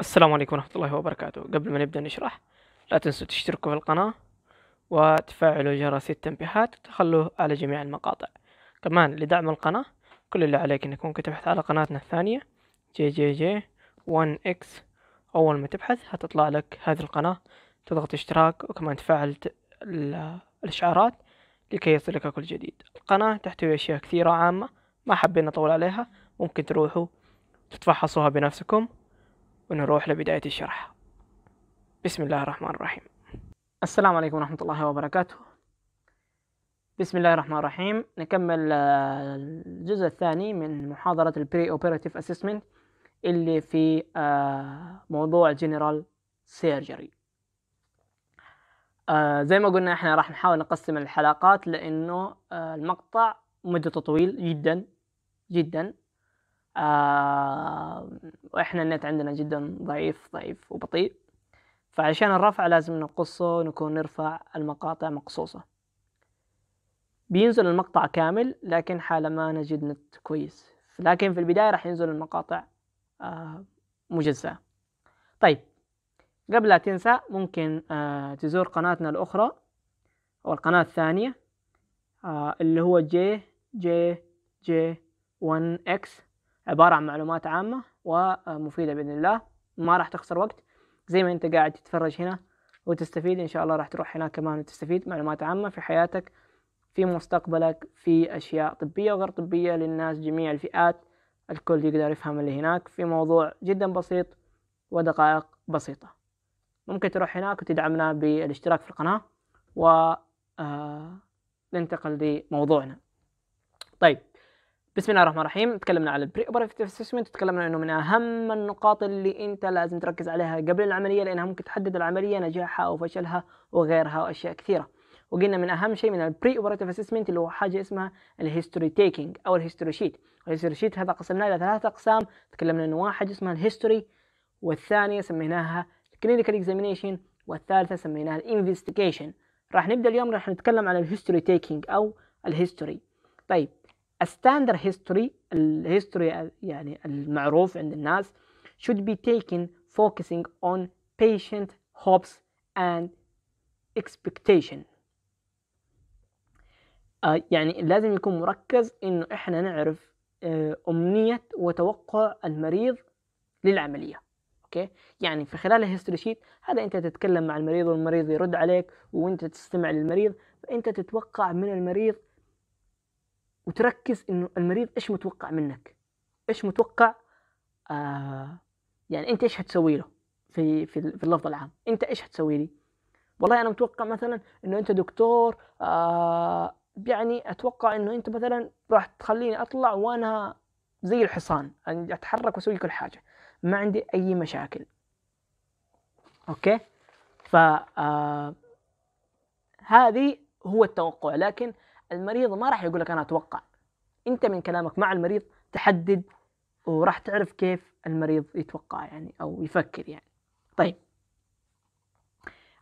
السلام عليكم ورحمة الله وبركاته قبل ما نبدأ نشرح لا تنسوا تشتركوا في القناة وتفعلوا جرس التنبيهات وتخلوه على جميع المقاطع كمان لدعم القناة كل اللي عليك انك ممكن تبحث على قناتنا الثانية جي جي جي ون اكس اول ما تبحث هتطلع لك هذه القناة تضغط اشتراك وكمان تفعل الاشعارات لكي يصلك كل جديد القناة تحتوي اشياء كثيرة عامة ما حبينا نطول عليها ممكن تروحوا تتفحصوها بنفسكم ونروح لبداية الشرح بسم الله الرحمن الرحيم السلام عليكم ورحمة الله وبركاته بسم الله الرحمن الرحيم نكمل آه، الجزء الثاني من محاضرة البري اوبيراتيف اسسمنت اللي في آه، موضوع جنرال آه، سيرجري زي ما قلنا احنا راح نحاول نقسم الحلقات لانه المقطع مدته طويل جدا جدا واحنا آه، النت عندنا جدا ضعيف ضعيف وبطيء فعشان الرفع لازم نقصه ونكون نرفع المقاطع مقصوصة بينزل المقطع كامل لكن حال ما نجد نت كويس لكن في البداية راح ينزل المقاطع آه مجزأة طيب قبل لا تنسى ممكن آه، تزور قناتنا الأخرى أو القناة الثانية آه، اللي هو جي جي جي 1 اكس عبارة عن معلومات عامة ومفيدة بإذن الله ما راح تخسر وقت زي ما أنت قاعد تتفرج هنا وتستفيد إن شاء الله راح تروح هناك كمان وتستفيد معلومات عامة في حياتك في مستقبلك في أشياء طبية وغير طبية للناس جميع الفئات الكل يقدر يفهم اللي هناك في موضوع جدا بسيط ودقائق بسيطة ممكن تروح هناك وتدعمنا بالاشتراك في القناة و آه، ننتقل لموضوعنا طيب بسم الله الرحمن الرحيم تكلمنا على البري اوبريتيف اسسمنت وتكلمنا انه من اهم النقاط اللي انت لازم تركز عليها قبل العمليه لانها ممكن تحدد العمليه نجاحها او فشلها وغيرها واشياء كثيره وقلنا من اهم شيء من البري اوبريتيف اسسمنت اللي هو حاجه اسمها الهيستوري تيكينج او الهيستوري شيت الهيستوري شيت هذا قسمناه الى ثلاث اقسام تكلمنا انه واحد اسمها الهيستوري والثانيه سميناها الكلينيكال اكزامينيشن والثالثه سميناها الانفستيجيشن راح نبدا اليوم راح نتكلم على الهيستوري تيكينج او الهيستوري طيب standard history الهيستوري يعني المعروف عند الناس should be taken focusing on patient hopes and expectation آه يعني لازم يكون مركز انه احنا نعرف آه امنية وتوقع المريض للعملية اوكي يعني في خلال الهيستوري شيت هذا انت تتكلم مع المريض والمريض يرد عليك وانت تستمع للمريض فانت تتوقع من المريض وتركز انه المريض ايش متوقع منك ايش متوقع آه يعني انت ايش هتسوي له في في, في اللفظ العام انت ايش هتسوي لي والله انا متوقع مثلا انه انت دكتور آه يعني اتوقع انه انت مثلا راح تخليني اطلع وانا زي الحصان يعني اتحرك واسوي كل حاجه ما عندي اي مشاكل اوكي ف آه هذه هو التوقع لكن المريض ما راح يقول لك انا اتوقع انت من كلامك مع المريض تحدد وراح تعرف كيف المريض يتوقع يعني او يفكر يعني طيب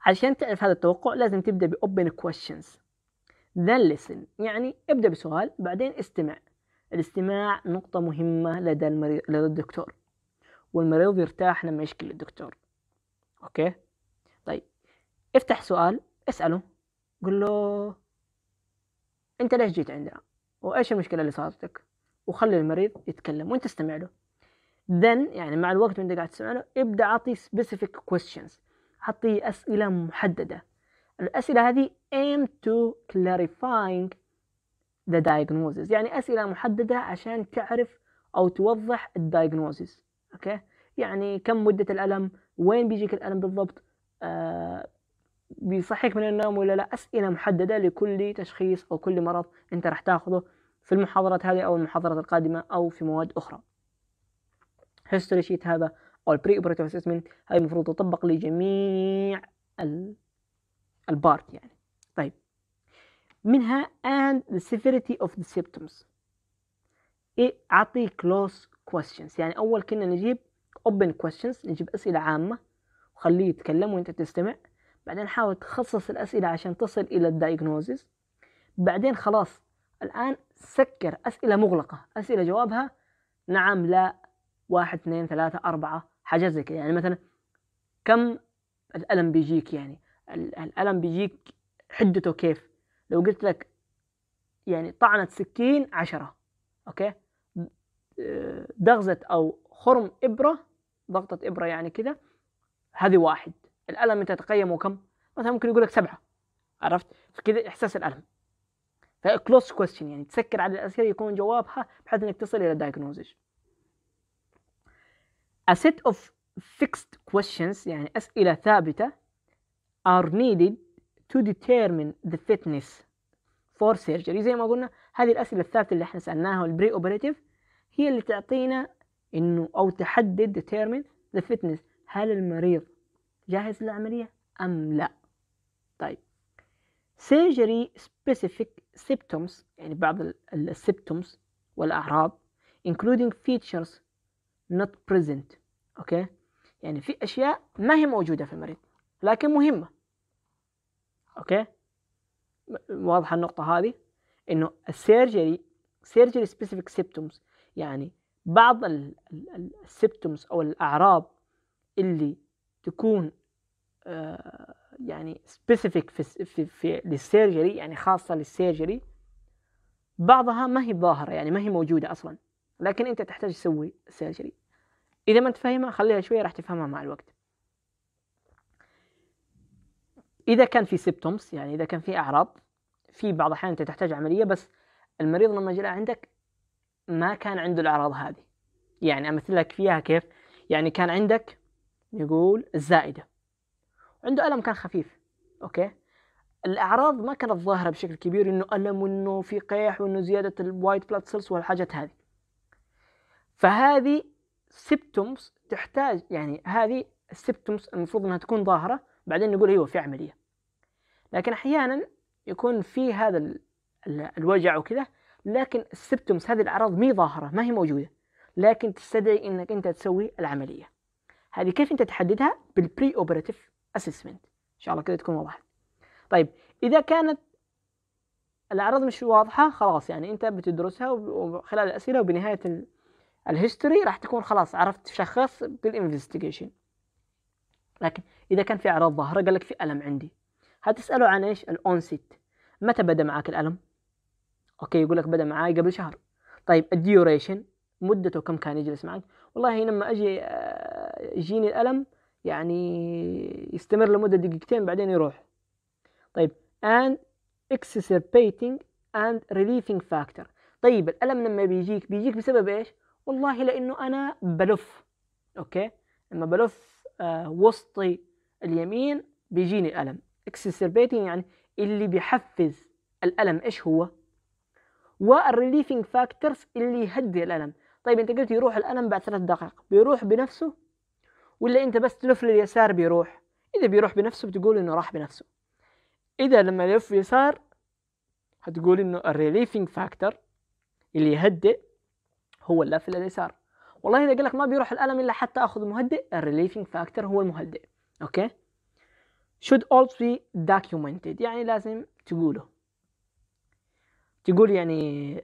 عشان تعرف هذا التوقع لازم تبدا باوبن كويشنز then listen يعني ابدا بسؤال بعدين استمع الاستماع نقطة مهمة لدى المريض لدى الدكتور والمريض يرتاح لما يشكي للدكتور اوكي طيب افتح سؤال اسأله قل له انت ليش جيت عندنا وايش المشكله اللي صارتك وخلي المريض يتكلم وانت استمع له then يعني مع الوقت وانت قاعد تسمع له ابدا اعطي specific questions اعطي اسئله محدده الاسئله هذه aim to clarifying the diagnosis يعني اسئله محدده عشان تعرف او توضح الدايجنوزز اوكي يعني كم مده الالم وين بيجيك الالم بالضبط آه بيصحيك من النوم ولا لا أسئلة محددة لكل تشخيص أو كل مرض أنت راح تاخذه في المحاضرة هذه أو المحاضرة القادمة أو في مواد أخرى هيستوري شيت هذا أو البري أوبريتيف أسسمنت هاي المفروض تطبق لجميع البارت يعني طيب منها and the severity of the symptoms إيه أعطي close questions يعني أول كنا نجيب open questions نجيب أسئلة عامة وخليه يتكلم وأنت تستمع بعدين حاول تخصص الأسئلة عشان تصل إلى الدايجنوزيس بعدين خلاص الآن سكر أسئلة مغلقة أسئلة جوابها نعم لا واحد اثنين ثلاثة أربعة حاجات زي كده يعني مثلا كم الألم بيجيك يعني الألم بيجيك حدته كيف لو قلت لك يعني طعنة سكين عشرة أوكي آه، دغزة أو خرم إبرة ضغطة إبرة يعني كذا هذه واحد الالم انت تقيمه كم مثلا ممكن يقول لك سبعه عرفت فكذا احساس الالم فكلوز كويستشن يعني تسكر على الاسئله يكون جوابها بحيث انك تصل الى الدايجنوزيس A set of fixed questions يعني أسئلة ثابتة are needed to determine the fitness for surgery زي ما قلنا هذه الأسئلة الثابتة اللي احنا سألناها البري اوبريتيف هي اللي تعطينا إنه أو تحدد determine the fitness هل المريض جاهز للعملية أم لا طيب سيرجري سبيسيفيك symptoms يعني بعض السيبتومز والأعراض including features not present أوكي يعني في أشياء ما هي موجودة في المريض لكن مهمة أوكي واضحة النقطة هذه إنه السيرجري سيرجري سبيسيفيك symptoms يعني بعض السيبتومز أو الأعراض اللي تكون آه، يعني سبيسيفيك في, في, في للسيرجري يعني خاصه للسيرجري بعضها ما هي ظاهره يعني ما هي موجوده اصلا لكن انت تحتاج تسوي سيرجري اذا ما انت فاهمها خليها شويه راح تفهمها مع الوقت اذا كان في سيبتومز يعني اذا كان في اعراض في بعض الاحيان انت تحتاج عمليه بس المريض لما جاء عندك ما كان عنده الاعراض هذه يعني امثل لك فيها كيف يعني كان عندك نقول الزائده عنده الم كان خفيف اوكي الاعراض ما كانت ظاهره بشكل كبير انه الم وانه في قيح وانه زياده الوايت بلاد سيلز والحاجات هذه فهذه سيبتومز تحتاج يعني هذه السيبتومز المفروض انها تكون ظاهره بعدين نقول ايوه في عمليه لكن احيانا يكون في هذا الوجع وكذا لكن السيبتومز هذه الاعراض مي ظاهره ما هي موجوده لكن تستدعي انك انت تسوي العمليه هذه كيف انت تحددها بالبري اوبراتيف اسسمنت ان شاء الله كذا تكون وضحت طيب اذا كانت الاعراض مش واضحه خلاص يعني انت بتدرسها وخلال الاسئله وبنهايه الهيستوري راح تكون خلاص عرفت شخص بالانفستيجيشن لكن اذا كان في اعراض ظاهره قال لك في الم عندي هتساله عن ايش الاونست متى بدا معك الالم اوكي يقول لك بدا معي قبل شهر طيب الديوريشن مدته كم كان يجلس معك والله لما اجي آه، يجيني الالم يعني يستمر لمدة دقيقتين بعدين يروح طيب and exacerbating and relieving factor طيب الألم لما بيجيك بيجيك بسبب إيش؟ والله لأنه أنا بلف أوكي لما بلف آه وسطي اليمين بيجيني ألم exacerbating يعني اللي بيحفز الألم إيش هو؟ والريليفينج فاكتورز اللي يهدي الألم طيب أنت قلت يروح الألم بعد ثلاث دقائق بيروح بنفسه ولا انت بس تلف لليسار بيروح اذا بيروح بنفسه بتقول انه راح بنفسه اذا لما يلف يسار هتقول انه الريليفينج فاكتور اللي يهدئ هو اللف لليسار والله اذا قال لك ما بيروح الالم الا حتى اخذ مهدئ الريليفينج فاكتور هو المهدئ اوكي should also be documented يعني لازم تقوله تقول يعني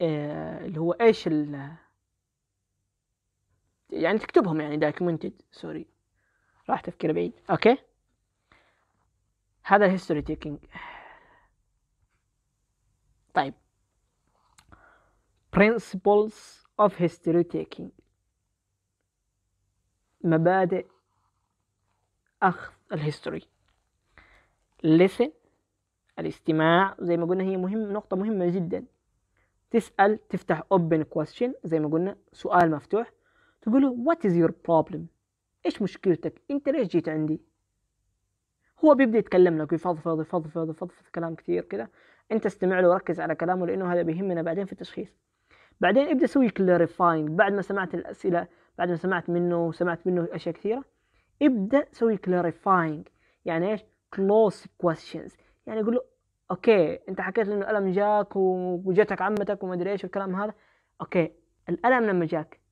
آه اللي هو ايش ال يعني تكتبهم يعني documented سوري راح تفكير بعيد اوكي هذا الهيستوري تيكينج طيب principles of history taking مبادئ أخذ الهيستوري listen الاستماع زي ما قلنا هي مهم نقطة مهمة جدا تسأل تفتح open question زي ما قلنا سؤال مفتوح تقول له وات از يور بروبلم ايش مشكلتك انت ليش جيت عندي هو بيبدا يتكلم لك ويفضفض يفضفض يفضفض كلام كثير كذا انت استمع له وركز على كلامه لانه هذا بيهمنا بعدين في التشخيص بعدين ابدا سوي كلاريفاينج بعد ما سمعت الاسئله بعد ما سمعت منه وسمعت منه اشياء كثيره ابدا سوي كلاريفاينج يعني ايش كلوز كويشنز يعني قول له اوكي انت حكيت لي انه الم جاك وجتك عمتك وما ادري ايش الكلام هذا اوكي الالم لما جاك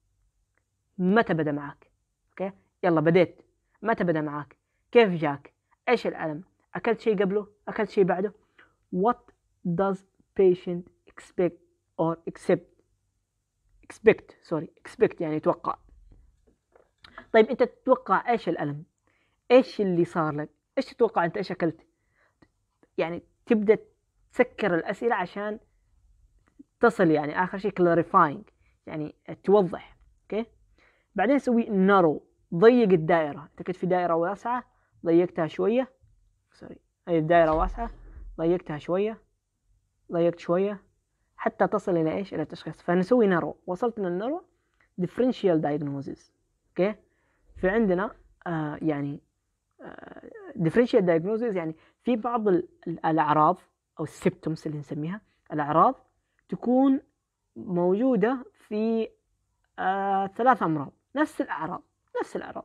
متى بدا معك اوكي يلا بديت متى بدا معك كيف جاك ايش الالم اكلت شيء قبله اكلت شيء بعده what does patient expect or accept expect سوري expect يعني يتوقع طيب انت تتوقع ايش الالم ايش اللي صار لك ايش تتوقع انت ايش اكلت يعني تبدا تسكر الاسئله عشان تصل يعني اخر شيء كلاريفاينج يعني توضح اوكي okay? بعدين سوي نارو ضيق الدائرة انت كنت في دائرة واسعة ضيقتها شوية سوري اي الدائرة واسعة ضيقتها شوية ضيقت شوية حتى تصل إلى إيش إلى التشخيص فنسوي نارو وصلت للنارو differential diagnosis اوكي في عندنا آه يعني آه differential diagnosis يعني في بعض الأعراض أو السيبتومز اللي نسميها الأعراض تكون موجودة في آه ثلاث أمراض نفس الاعراب نفس الاعراب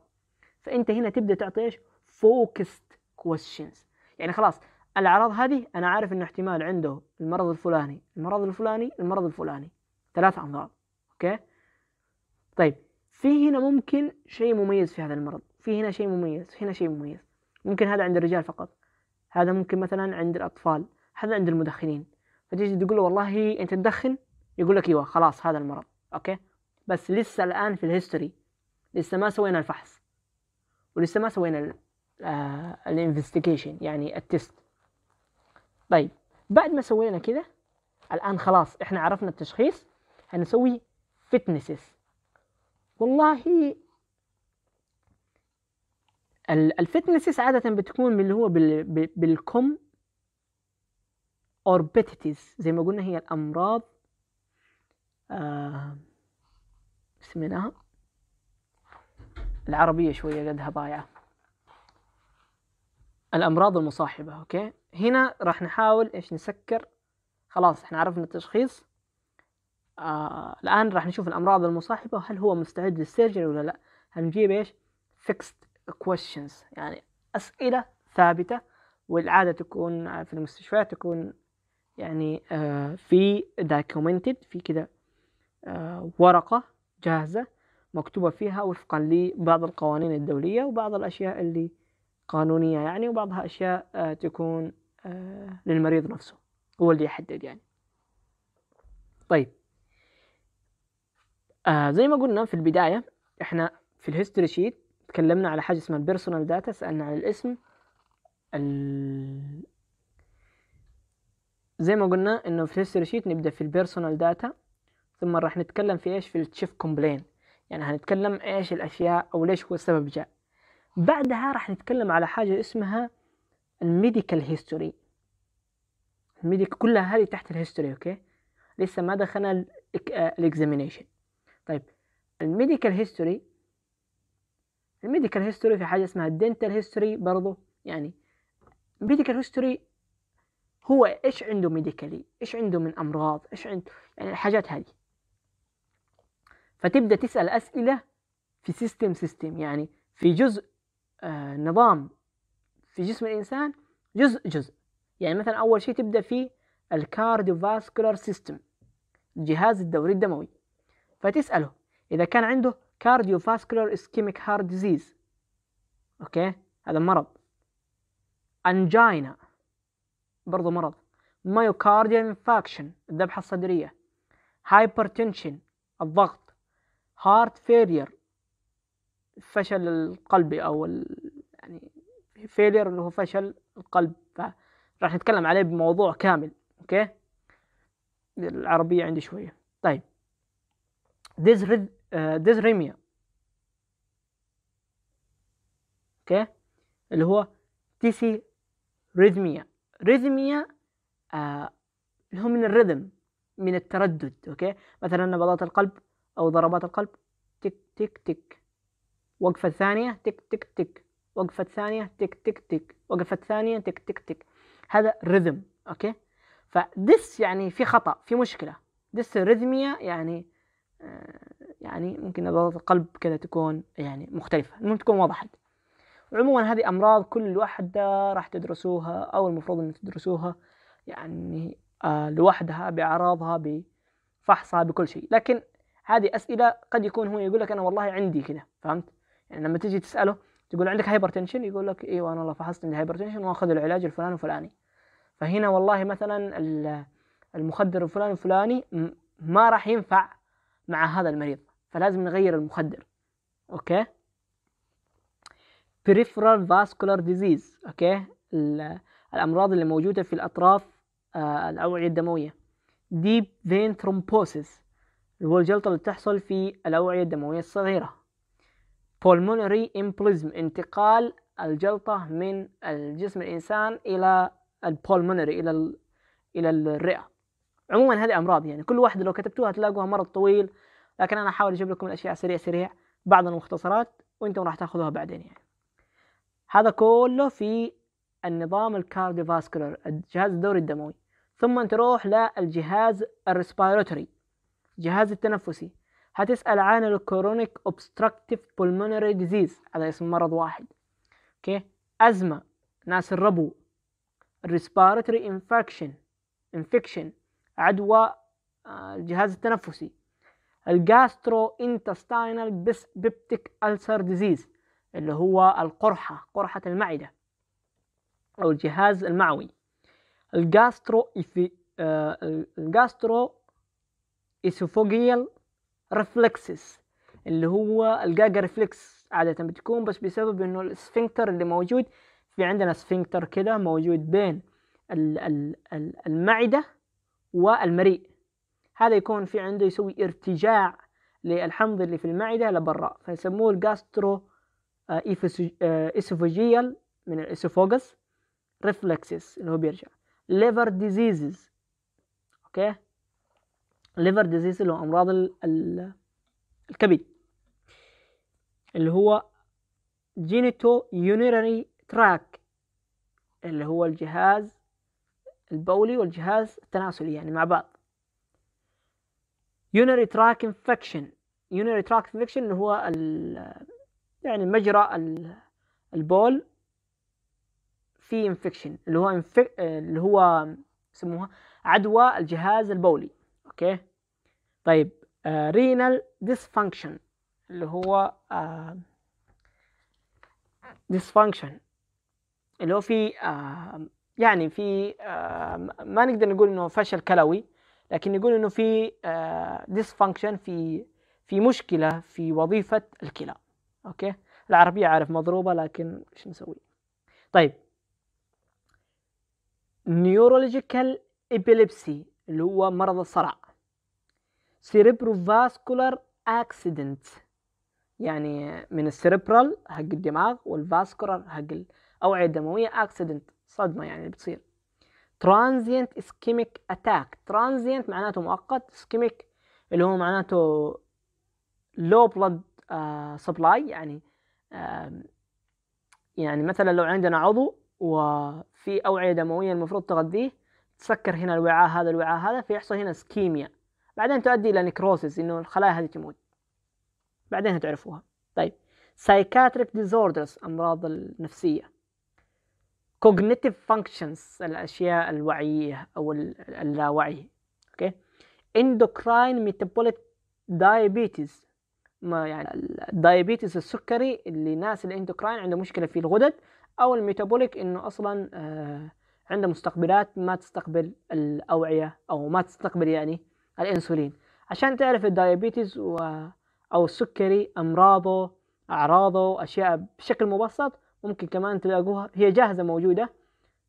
فانت هنا تبدا تعطي ايش focused questions يعني خلاص الاعراض هذه انا عارف انه احتمال عنده المرض الفلاني المرض الفلاني المرض الفلاني ثلاث امراض اوكي طيب في هنا ممكن شيء مميز في هذا المرض في هنا شيء مميز في هنا شيء مميز ممكن هذا عند الرجال فقط هذا ممكن مثلا عند الاطفال هذا عند المدخنين فتجي تقول له والله انت تدخن يقول لك ايوه خلاص هذا المرض اوكي بس لسه الان في الهيستوري لسه ما سوينا الفحص ولسه ما سوينا الانفستيجيشن آه، يعني التست طيب بعد ما سوينا كده الان خلاص احنا عرفنا التشخيص هنسوي فتنسس والله الفتنسس عادة بتكون من اللي هو بالكم اوربيتيتيز زي ما قلنا هي الامراض آه سميناها العربية شوية قدها ضايعة الأمراض المصاحبة أوكي هنا راح نحاول إيش نسكر خلاص إحنا عرفنا التشخيص آه الآن راح نشوف الأمراض المصاحبة هل هو مستعد للسيرجري ولا لا هنجيب إيش fixed questions يعني أسئلة ثابتة والعادة تكون في المستشفيات تكون يعني آه في documented في كده آه ورقة جاهزة مكتوبة فيها وفقا لبعض القوانين الدولية وبعض الأشياء اللي قانونية يعني وبعضها أشياء آه، تكون آه، للمريض نفسه هو اللي يحدد يعني طيب آه زي ما قلنا في البداية احنا في الهيستوري شيت تكلمنا على حاجة اسمها البيرسونال داتا سألنا على الاسم ال... زي ما قلنا انه في الهيستوري شيت نبدأ في البيرسونال داتا ثم راح نتكلم في ايش في التشيف كومبلين يعني هنتكلم ايش الاشياء او ليش هو السبب جاء بعدها راح نتكلم على حاجه اسمها الميديكال هيستوري الميديك كلها هذه تحت الهيستوري اوكي لسه ما دخلنا آه، الاكزامينيشن طيب الميديكال هيستوري الميديكال هيستوري في حاجه اسمها الدنتال هيستوري برضه يعني الميديكال هيستوري هو ايش عنده ميديكالي ايش عنده من امراض ايش عنده يعني الحاجات هذه فتبدأ تسأل أسئلة في سيستم سيستم يعني في جزء آه، نظام في جسم الإنسان جزء جزء يعني مثلا أول شيء تبدأ في الكارديوفاسكولار سيستم الجهاز الدوري الدموي فتسأله إذا كان عنده كارديوفاسكولار اسكيميك هارت ديزيز أوكي هذا مرض أنجينا برضه مرض مايوكارديا انفاكشن الذبحة الصدرية هايبرتنشن الضغط هارت فيلير الفشل القلبي او ال... يعني فيلير اللي هو فشل القلب راح نتكلم عليه بموضوع كامل اوكي العربية عندي شوية طيب ديز ريميا آه، اوكي اللي هو تيسي ريزميا ريزميا آه اللي هو من الرhythm من التردد اوكي مثلا نبضات القلب أو ضربات القلب تك تك تك وقفة ثانية تك تك تك وقفة ثانية تك تك تك وقفة ثانية تك تك تك هذا ريذم أوكي فدس يعني في خطأ في مشكلة دس الريذمية يعني آه، يعني ممكن ضربات القلب كذا تكون يعني مختلفة المهم تكون واضحة عموما هذه أمراض كل واحدة راح تدرسوها أو المفروض أن تدرسوها يعني آه، لوحدها بأعراضها بفحصها بكل شيء لكن هذه اسئله قد يكون هو يقول لك انا والله عندي كذا فهمت يعني لما تجي تساله تقول عندك هايبر تنشن يقول لك ايوه انا والله فحصت عندي هايبر تنشن واخذ العلاج الفلاني الفلاني فهنا والله مثلا المخدر الفلاني الفلاني ما راح ينفع مع هذا المريض فلازم نغير المخدر اوكي peripheral vascular disease اوكي الامراض اللي موجوده في الاطراف آه، الاوعيه الدمويه deep vein thrombosis هو الجلطة اللي تحصل في الأوعية الدموية الصغيرة pulmonary embolism انتقال الجلطة من الجسم الإنسان إلى pulmonary إلى ال... إلى الرئة عموما هذه أمراض يعني كل واحدة لو كتبتوها تلاقوها مرض طويل لكن أنا أحاول أجيب لكم الأشياء سريع سريع بعض المختصرات وأنتم راح تاخذوها بعدين يعني هذا كله في النظام الكارديوفاسكولار الجهاز الدوري الدموي ثم تروح للجهاز الريسبيراتوري جهاز التنفسي هتسأل عن الكورونيك اوبستراكتيف بولمونري ديزيز هذا اسم مرض واحد اوكي أزمة ناس الربو ريسبيراتوري انفكشن انفكشن عدوى آه، الجهاز التنفسي الجاسترو انتستينال بيبتيك ألسر ديزيز اللي هو القرحة قرحة المعدة أو الجهاز المعوي الجاسترو آه، الجاسترو اسوفوجيال ريفلكسس اللي هو الجاجا ريفلكس عادة بتكون بس بسبب انه الاسفنكتر اللي موجود في عندنا اسفنكتر كده موجود بين المعدة والمريء هذا يكون في عنده يسوي ارتجاع للحمض اللي في المعدة لبرا فيسموه الجاسترو اسوفوجيال آه، آه، من الاسوفوجس ريفلكسس اللي هو بيرجع ليفر ديزيزز اوكي ليفر ديزيز اللي هو امراض الكبد اللي هو جينيتو يونيراري تراك اللي هو الجهاز البولي والجهاز التناسلي يعني مع بعض يونيري تراك انفكشن يونيري تراك انفكشن اللي هو يعني مجرى البول في انفكشن اللي هو انفك... اللي هو يسموها عدوى الجهاز البولي اوكي طيب رينال آه، ديسفانكشن اللي هو ديسفانكشن آه، اللي هو في آه، يعني في ما نقدر نقول انه فشل كلوي لكن نقول انه في ديسفانكشن في في مشكله في وظيفه الكلى اوكي العربيه عارف مضروبه لكن ايش نسوي طيب نيورولوجيكال ايبيليبسي اللي هو مرض الصرع فاسكولار اكسيدنت يعني من السيريبرال حق الدماغ والفاسكولار حق الاوعيه الدمويه اكسيدنت صدمه يعني بتصير ترانزينت اسكيميك اتاك ترانزينت معناته مؤقت اسكيميك اللي هو معناته لو بلد سبلاي يعني يعني مثلا لو عندنا عضو وفي اوعيه دمويه المفروض تغذيه تسكر هنا الوعاء هذا الوعاء هذا فيحصل هنا سكيميا بعدين تؤدي إلى نكروسيس إنه الخلايا هذه تموت بعدين هتعرفوها طيب سايكاتريك ديزوردرز أمراض النفسية cognitive functions الأشياء الوعية أو اللاوعي أوكي endocrine metabolic diabetes ما يعني الدايابيتس السكري اللي ناس الاندوكراين عنده مشكله في الغدد او الميتابوليك انه اصلا آه، عنده مستقبلات ما تستقبل الاوعيه او ما تستقبل يعني الانسولين عشان تعرف الدايابيتس و... او السكري امراضه اعراضه اشياء بشكل مبسط ممكن كمان تلاقوها هي جاهزه موجوده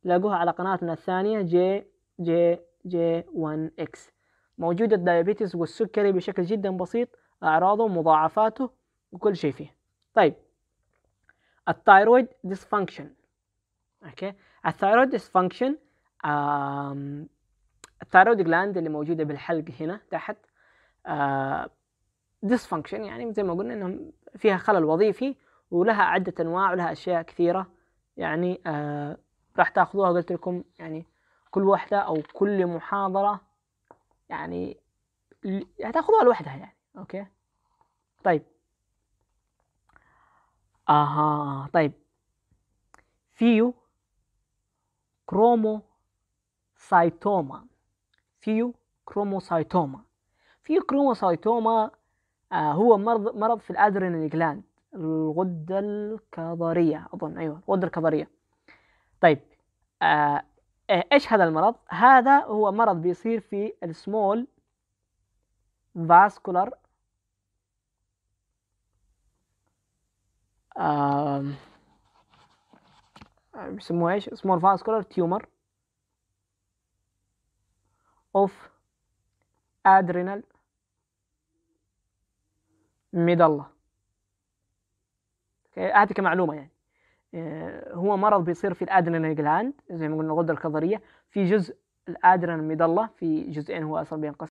تلاقوها على قناتنا الثانيه جي جي جي 1 اكس موجوده الدايابيتس والسكري بشكل جدا بسيط اعراضه مضاعفاته وكل شيء فيه طيب الثايرويد فانكشن اوكي الثايرويد فانكشن الثايرويد جلاند اللي موجوده بالحلق هنا تحت فانكشن آه، يعني زي ما قلنا انهم فيها خلل وظيفي ولها عده انواع ولها اشياء كثيره يعني آه، راح تاخذوها قلت لكم يعني كل واحده او كل محاضره يعني هتاخذوها لوحدها يعني اوكي طيب اها طيب فيو كروموسايتوما فيو كروموسايتوما فيو كروموسايتوما آه هو مرض مرض في الادرينال جلاند الغدة الكظرية أظن أيوه الغدة الكظرية طيب آه،, آه إيش هذا المرض؟ هذا هو مرض بيصير في السمول فاسكولار آه بيسموه ايش؟ سمول فاسكولار تيومر of adrenal medulla هذه كمعلومه يعني آه، هو مرض بيصير في الادرينال جلاند زي ما قلنا الغده الكظريه في جزء الادرينال ميدلا في جزئين هو اصلا بينقسم